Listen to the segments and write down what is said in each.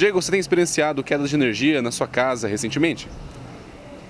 Diego, você tem experienciado quedas de energia na sua casa recentemente?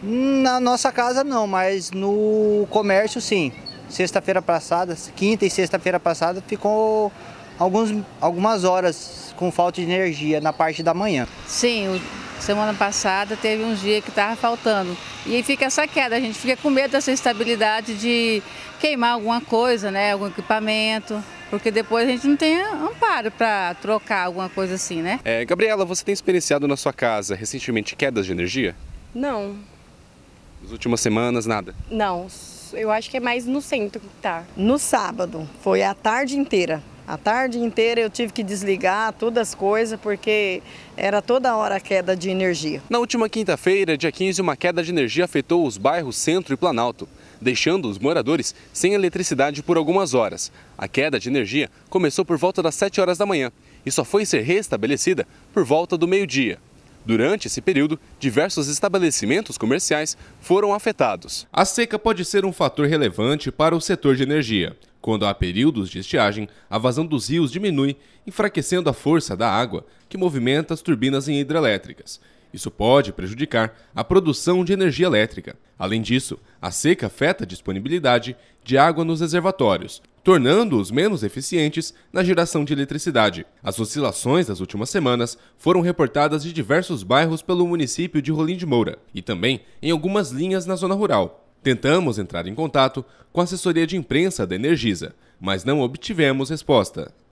Na nossa casa não, mas no comércio sim. Sexta-feira passada, quinta e sexta-feira passada, ficou alguns, algumas horas com falta de energia na parte da manhã. Sim, semana passada teve uns dias que estava faltando. E aí fica essa queda, a gente fica com medo dessa instabilidade de queimar alguma coisa, né? Algum equipamento porque depois a gente não tem amparo para trocar alguma coisa assim, né? É, Gabriela, você tem experienciado na sua casa recentemente quedas de energia? Não. Nas últimas semanas, nada? Não, eu acho que é mais no centro que tá. No sábado, foi a tarde inteira. A tarde inteira eu tive que desligar todas as coisas porque era toda hora queda de energia. Na última quinta-feira, dia 15, uma queda de energia afetou os bairros Centro e Planalto, deixando os moradores sem eletricidade por algumas horas. A queda de energia começou por volta das 7 horas da manhã e só foi ser restabelecida por volta do meio-dia. Durante esse período, diversos estabelecimentos comerciais foram afetados. A seca pode ser um fator relevante para o setor de energia. Quando há períodos de estiagem, a vazão dos rios diminui, enfraquecendo a força da água que movimenta as turbinas em hidrelétricas. Isso pode prejudicar a produção de energia elétrica. Além disso, a seca afeta a disponibilidade de água nos reservatórios, tornando-os menos eficientes na geração de eletricidade. As oscilações das últimas semanas foram reportadas de diversos bairros pelo município de Rolim de Moura e também em algumas linhas na zona rural. Tentamos entrar em contato com a assessoria de imprensa da Energisa, mas não obtivemos resposta.